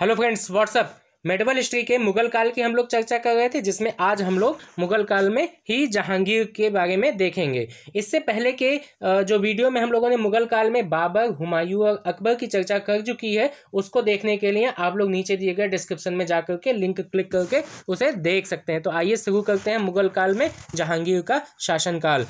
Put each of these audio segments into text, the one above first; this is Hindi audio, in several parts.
hello friends what's up medieval history के मुगल काल की हम लोग चर्चा कर रहे थे जिसमें आज हम लोग मुगल काल में ही जहांगीर के बारे में देखेंगे इससे पहले के जो वीडियो में हम लोगों ने मुगल काल में बाबर हुमायूं और अकबर की चर्चा कर चुकी है उसको देखने के लिए आप लोग नीचे दिए गए डिस्क्रिप्शन में जा के लिंक क्लिक करके उसे देख सकते हैं तो आइए शुरू करते हैं मुगल काल में जहांगीर का शासनकाल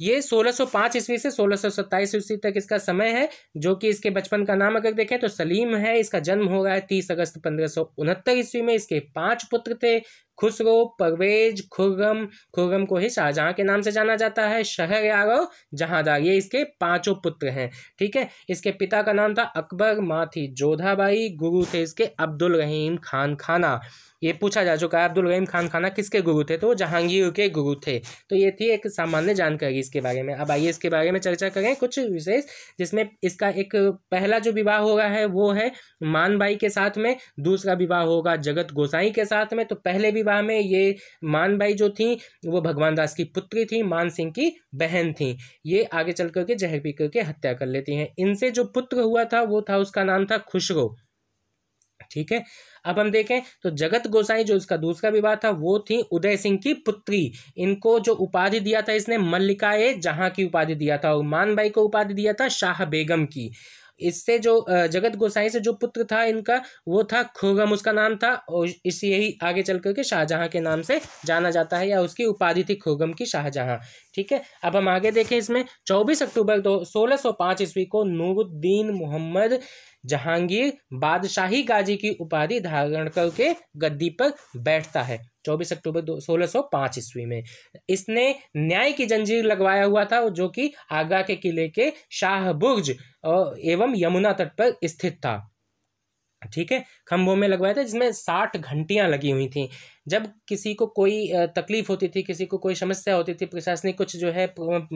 ये 1605 ईस्वी से 1627 ईस्वी तक इसका समय है जो कि इसके बचपन का नाम अगर देखें तो सलीम है इसका जन्म हो गया है तीस अगस्त पंद्रह ईस्वी में इसके पांच पुत्र थे खुसरो परवेज खुर्रम खुर्रम को ही शाहजहाँ के नाम से जाना जाता है शहर यारो जहाँदार ये इसके पांचों पुत्र हैं ठीक है इसके पिता का नाम था अकबर माँ थी जोधाबाई गुरु थे इसके अब्दुल रहीम खान खाना ये पूछा जा चुका है अब्दुल रहीम खान खाना किसके गुरु थे तो जहांगीर के गुरु थे तो ये थी एक सामान्य जानकारी इसके बारे में अब आइए इसके बारे में चर्चा करें कुछ विशेष जिसमें इसका एक पहला जो विवाह हो रहा है वो है मानबाई के साथ में दूसरा विवाह होगा जगत गोसाई के साथ में तो पहले विवाह विवाह में ये मान भाई जो थी वो भगवान दास की पुत्री थी मान सिंह की बहन थी ये आगे चल करके जहर पी करके हत्या कर लेती हैं इनसे जो पुत्र हुआ था वो था उसका नाम था खुशरो ठीक है अब हम देखें तो जगत गोसाई जो इसका दूसरा विवाह था वो थी उदय सिंह की पुत्री इनको जो उपाधि दिया था इसने मल्लिकाए जहां की उपाधि दिया था और मान भाई को उपाधि दिया था शाह बेगम की इससे जो जगत गोसाई से जो पुत्र था इनका वो था खुर्रम उसका नाम था और इसी यही आगे चल करके शाहजहाँ के नाम से जाना जाता है या उसकी उपाधि थी खुर्रम की शाहजहाँ ठीक है अब हम आगे देखें इसमें चौबीस अक्टूबर दो सोलह ईस्वी को नूरुद्दीन मोहम्मद जहांगीर बादशाही गाजी की उपाधि धारण करके गद्दी पर बैठता है 24 अक्टूबर दो सोलह सौ पांच ईस्वी में इसने न्याय की जंजीर लगवाया हुआ था जो कि आगरा के किले के शाहबुर्ज एवं यमुना तट पर स्थित था ठीक है खंभों में लगवाया था जिसमें साठ घंटियाँ लगी हुई थी जब किसी को कोई तकलीफ होती थी किसी को कोई समस्या होती थी प्रशासनिक कुछ जो है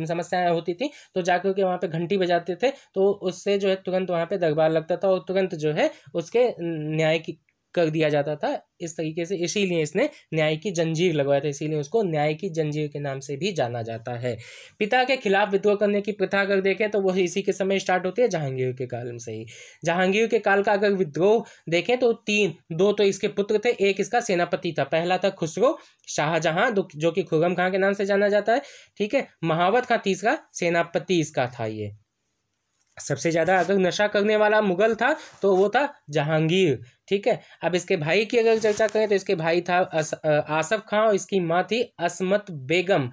समस्याएं होती थी तो जाकर के वहाँ पे घंटी बजाते थे तो उससे जो है तुरंत वहाँ पे दरबार लगता था और तुरंत जो है उसके न्याय की कर दिया जाता था इस तरीके से इसीलिए इसने न्याय की जंजीर लगवाया था इसीलिए उसको न्याय की जंजीर के नाम से भी जाना जाता है पिता के खिलाफ विद्रोह करने की प्रथा अगर देखें तो वह इसी के समय स्टार्ट होती है जहांगीर के काल से ही जहांगीर के काल का अगर विद्रोह देखें तो तीन दो तो इसके पुत्र थे एक इसका सेनापति था पहला था खुसरो शाहजहां जो कि खुगम खां के नाम से जाना जाता है ठीक है महावत खां तीसरा सेनापति इसका था ये सबसे ज़्यादा अगर नशा करने वाला मुगल था तो वो था जहांगीर ठीक है अब इसके भाई की अगर चर्चा करें तो इसके भाई था आसफ खां और इसकी माँ थी असमत बेगम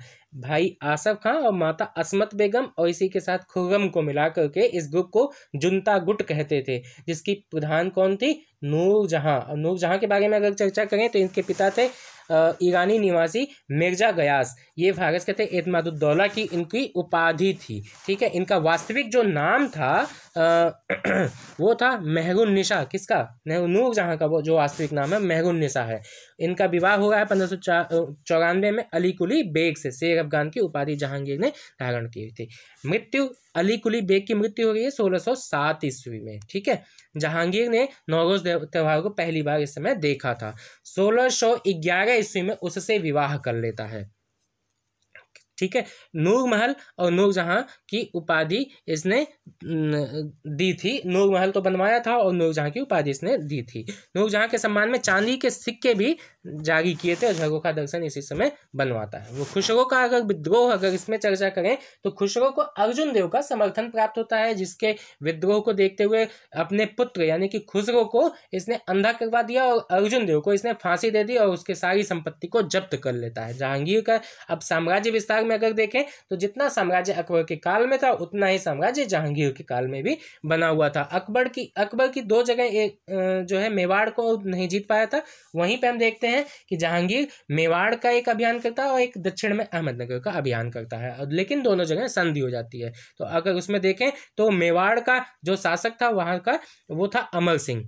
भाई आसफ खां और माता असमत बेगम और इसी के साथ खुर्रम को मिला करके इस ग्रुप को जुनता गुट कहते थे जिसकी प्रधान कौन थी नूरजहाँ और नूरजहाँ के बारे में अगर चर्चा करें तो इनके पिता थे ईरानी निवासी मिर्जा गयास ये फारस कहते हैं एतमादुद्दौला की इनकी उपाधि थी ठीक है इनका वास्तविक जो नाम था आ, वो था मेहरुन निशा किसका नूर जहाँ का वो जो वास्तविक नाम है मेहरुन निशा है इनका विवाह हुआ है पंद्रह सौ चौरानवे में अली कुली बेग से शेर अफगान की उपाधि जहांगीर ने धारण की थी मृत्यु अली कुली बेग की मृत्यु हो गई है सोलह सौ सात ईस्वी में ठीक है जहांगीर ने नौरोज त्यौहार को पहली बार इस समय देखा था सोलह ईस्वी में उससे विवाह कर लेता है ठीक है नूर महल और नूर जहाँ तो की उपाधि इसने दी थी नूर महल तो बनवाया था और नूर जहाँ की उपाधि इसने दी थी नूर जहाँ के सम्मान में चांदी के सिक्के भी जागी किए थे झगो का दर्शन इसी समय बनवाता है वो खुशरो का अगर विद्रोह अगर इसमें चर्चा करें तो खुशरो को अर्जुन देव का समर्थन प्राप्त होता है जिसके विद्रोह को देखते हुए अपने पुत्र यानी कि खुशरो को इसने अंधा करवा दिया और अर्जुन देव को इसने फांसी दे दी और उसके सारी संपत्ति को जब्त कर लेता है जहांगीर का अब साम्राज्य विस्तार में अगर देखें तो जितना साम्राज्य अकबर के काल में था उतना ही साम्राज्य जहांगीर के काल में भी बना हुआ था अकबर की अकबर की दो जगह एक जो है मेवाड़ को नहीं जीत पाया था वहीं पर हम देखते हैं है कि जहांगीर मेवाड़ का एक अभियान करता है और एक दक्षिण में अहमदनगर का अभियान करता है लेकिन दोनों जगह संधि हो जाती है तो अगर उसमें देखें तो मेवाड़ का जो शासक था वहां का वो था अमर सिंह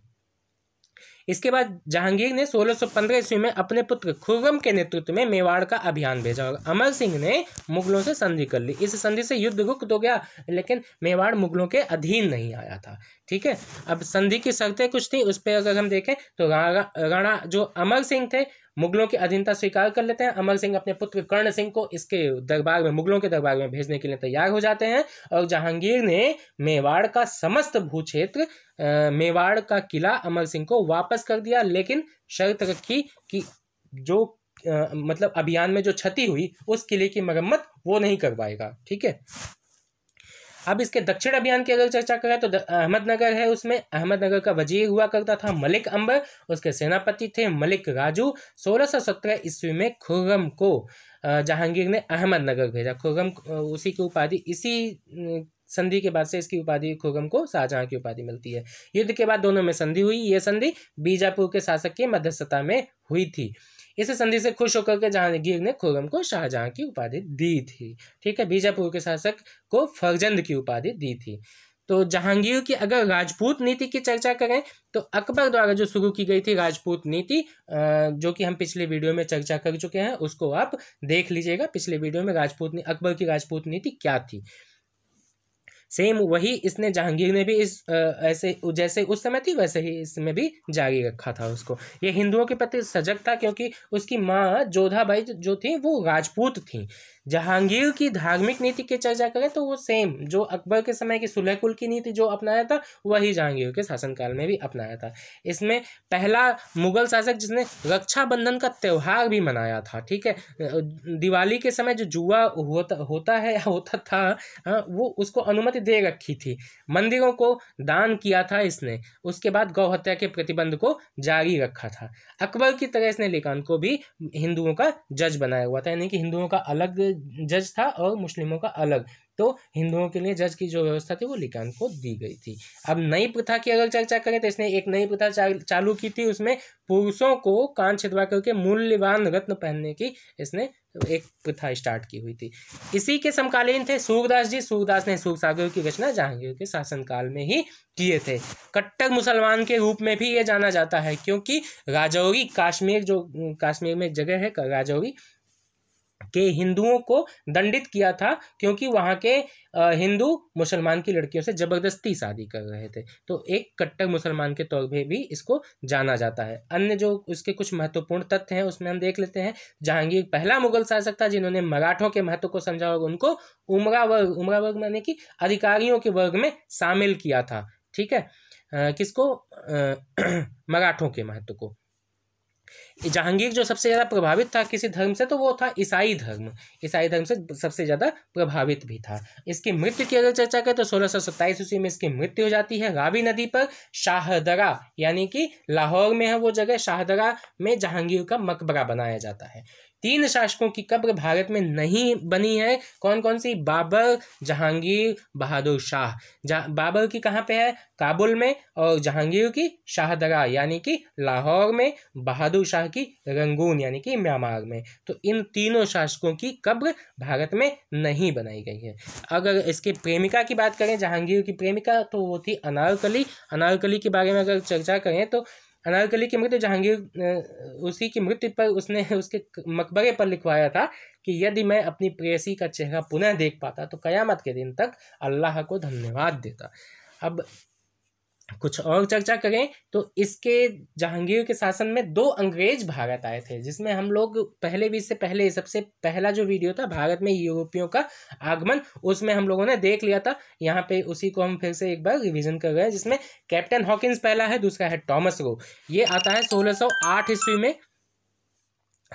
इसके बाद जहांगीर ने 1615 ईस्वी में अपने पुत्र खुर्रम के नेतृत्व में मेवाड़ का अभियान भेजा और अमर सिंह ने मुगलों से संधि कर ली इस संधि से युद्ध रुक तो गया लेकिन मेवाड़ मुगलों के अधीन नहीं आया था ठीक है अब संधि की शर्तें कुछ थी उस पर अगर हम देखें तो राणा जो अमर सिंह थे मुगलों की अधीनता स्वीकार कर लेते हैं अमर सिंह अपने पुत्र कर्ण सिंह को इसके दरबार में मुगलों के दरबार में भेजने के लिए तैयार हो जाते हैं और जहांगीर ने मेवाड़ का समस्त भू क्षेत्र मेवाड़ का किला अमर सिंह को वापस कर दिया लेकिन शर्त रखी कि जो आ, मतलब अभियान में जो क्षति हुई उस किले की मरम्मत वो नहीं करवाएगा ठीक है अब इसके दक्षिण अभियान की अगर चर्चा करें तो अहमदनगर है उसमें अहमदनगर का वजीर हुआ करता था मलिक अंबर उसके सेनापति थे मलिक राजू सोलह सौ सत्रह ईस्वी में खुर्रम को जहांगीर ने अहमदनगर भेजा खुर्रम उसी की उपाधि इसी संधि के बाद से इसकी उपाधि खुर्रम को शाहजहां की उपाधि मिलती है युद्ध के बाद दोनों में संधि हुई ये संधि बीजापुर के शासक की मध्यस्थता में हुई थी इस संधि से खुश होकर के जहांगीर ने खुर्रम को शाहजहां की उपाधि दी थी ठीक है बीजापुर के शासक को फरजंद की उपाधि दी थी तो जहांगीर की अगर राजपूत नीति की चर्चा करें तो अकबर द्वारा जो शुरू की गई थी राजपूत नीति जो कि हम पिछले वीडियो में चर्चा कर चुके हैं उसको आप देख लीजिएगा पिछले वीडियो में राजपूत अकबर की राजपूत नीति क्या थी सेम वही इसने जहांगीर ने भी इस ऐसे जैसे उस समय थी वैसे ही इसमें भी जारी रखा था उसको ये हिंदुओं के प्रति सजग था क्योंकि उसकी माँ जोधाबाई जो थी वो राजपूत थी जहांगीर की धार्मिक नीति की चर्चा करें तो वो सेम जो अकबर के समय की सुलह कुल की नीति जो अपनाया था वही जहांगीर के शासनकाल में भी अपनाया था इसमें पहला मुगल शासक जिसने रक्षाबंधन का त्यौहार भी मनाया था ठीक है दिवाली के समय जो जुआ होता होता है होता था आ, वो उसको अनुमति दे रखी थी मंदिरों को दान किया था इसने उसके बाद गौ हत्या के प्रतिबंध को जारी रखा था अकबर की तरह इसने लेखान को भी हिंदुओं का जज बनाया हुआ था यानी कि हिंदुओं का अलग जज था और मुस्लिमों का अलग तो हिंदुओं के लिए जज की जो व्यवस्था थी वो लिकान को दी गई थी अब नई प्रथा की अगर चर्चा करें तो इसने एक नई प्रथा चालू की थी उसमें पुरुषों को कान छिदवा करके मूल्यवान रत्न पहनने की इसने एक प्रथा स्टार्ट की हुई थी इसी के समकालीन थे सूरदास जी सूरदास ने सूरसागर की रचना जहांगीर के शासनकाल में ही किए थे कट्टर मुसलमान के रूप में भी ये जाना जाता है क्योंकि राजौरी काश्मीर जो काश्मीर में एक जगह है राजौरी के हिंदुओं को दंडित किया था क्योंकि वहाँ के हिंदू मुसलमान की लड़कियों से ज़बरदस्ती शादी कर रहे थे तो एक कट्टर मुसलमान के तौर पर भी इसको जाना जाता है अन्य जो उसके कुछ महत्वपूर्ण तथ्य हैं उसमें हम देख लेते हैं जहांगीर पहला मुगल शासक था जिन्होंने मराठों के महत्व को समझा और उनको उमरा वर्ग उमरा वर्ग माने कि अधिकारियों के वर्ग में शामिल किया था ठीक है किसको मराठों के महत्व को जहांगीर जो सबसे ज़्यादा प्रभावित था किसी धर्म से तो वो था ईसाई धर्म ईसाई धर्म से सबसे ज़्यादा प्रभावित भी था इसकी मृत्यु की अगर चर्चा करें तो सोलह सौ सत्ताईस ईस्वी में इसकी मृत्यु हो जाती है रावी नदी पर शाहदरा यानी कि लाहौर में है वो जगह शाहदरा में जहांगीर का मकबरा बनाया जाता है तीन शासकों की कब्र भारत में नहीं बनी है कौन कौन सी बाबर जहांगीर बहादुर शाह बाबर की कहाँ पे है काबुल में और जहांगीर की शाहदरा यानी कि लाहौर में बहादुर शाह की रंगून यानी कि म्यांमार में तो इन तीनों शासकों की कब्र भारत में नहीं बनाई गई है अगर इसके प्रेमिका की बात करें जहांगीर की प्रेमिका तो वो थी अनारकली अनारकली के बारे में अगर चर्चा करें तो अनारकली की मृत्यु जहांगीर उसी की मृत्यु पर उसने उसके मकबरे पर लिखवाया था कि यदि मैं अपनी प्रेसी का चेहरा पुनः देख पाता तो कयामत के दिन तक अल्लाह को धन्यवाद देता अब कुछ और चर्चा करें तो इसके जहांगीर के शासन में दो अंग्रेज भारत आए थे जिसमें हम लोग पहले भी से पहले सबसे पहला जो वीडियो था भारत में यूरोपियों का आगमन उसमें हम लोगों ने देख लिया था यहाँ पे उसी को हम फिर से एक बार रिवीजन कर रहे हैं जिसमें कैप्टन हॉकिंस पहला है दूसरा है टॉमस रो ये आता है सोलह ईस्वी में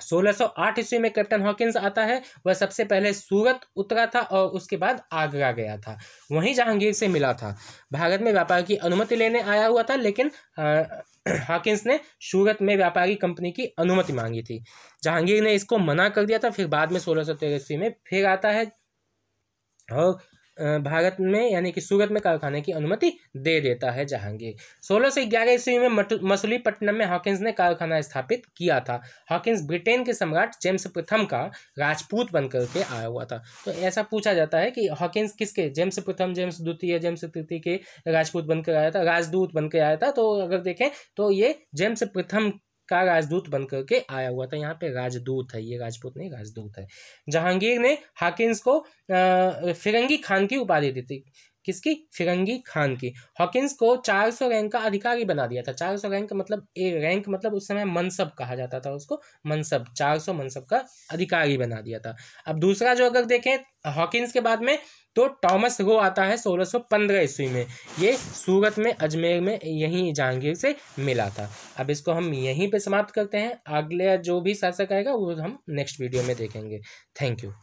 1608 ईस्वी में कैप्टन हॉकिंस आता है वह सबसे पहले सूरत उतरा था और उसके बाद आगरा गया था वहीं जहांगीर से मिला था भारत में व्यापार की अनुमति लेने आया हुआ था लेकिन हॉकिंस ने सूरत में व्यापारी कंपनी की अनुमति मांगी थी जहांगीर ने इसको मना कर दिया था फिर बाद में सोलह ईस्वी में फिर आता है और भारत में यानी कि सूरत में कारखाने की अनुमति दे देता है जहांगीर सोलह सौ ग्यारह ईस्वी में मसूलीपट्टनम में हॉकिंस ने कारखाना स्थापित किया था हॉकिंस ब्रिटेन के सम्राट जेम्स प्रथम का राजपूत बनकर के आया हुआ था तो ऐसा पूछा जाता है कि हॉकिंस किसके जेम्स प्रथम जेम्स द्वितीय जेम्स तृतीय के राजपूत बनकर आया था राजदूत बनकर आया था तो अगर देखें तो ये जेम्स प्रथम का राजदूत बन करके आया हुआ था यहाँ पे राजदूत है ये राजपूत नहीं राजदूत है जहांगीर ने हाकिंस को फिरंगी खान की उपाधि दी थी किसकी फिरंगी खान की हॉकिंस को 400 रैंक का अधिकारी बना दिया था 400 रैंक मतलब ए रैंक मतलब उस समय मनसब कहा जाता था उसको मनसब 400 मनसब का अधिकारी बना दिया था अब दूसरा जो अगर देखें हॉकिंस के बाद में तो टॉमस रो आता है 1615 ईस्वी में ये सूरत में अजमेर में यहीं जहांगीर से मिला था अब इसको हम यहीं पर समाप्त करते हैं अगले जो भी शासक आएगा वो हम नेक्स्ट वीडियो में देखेंगे थैंक यू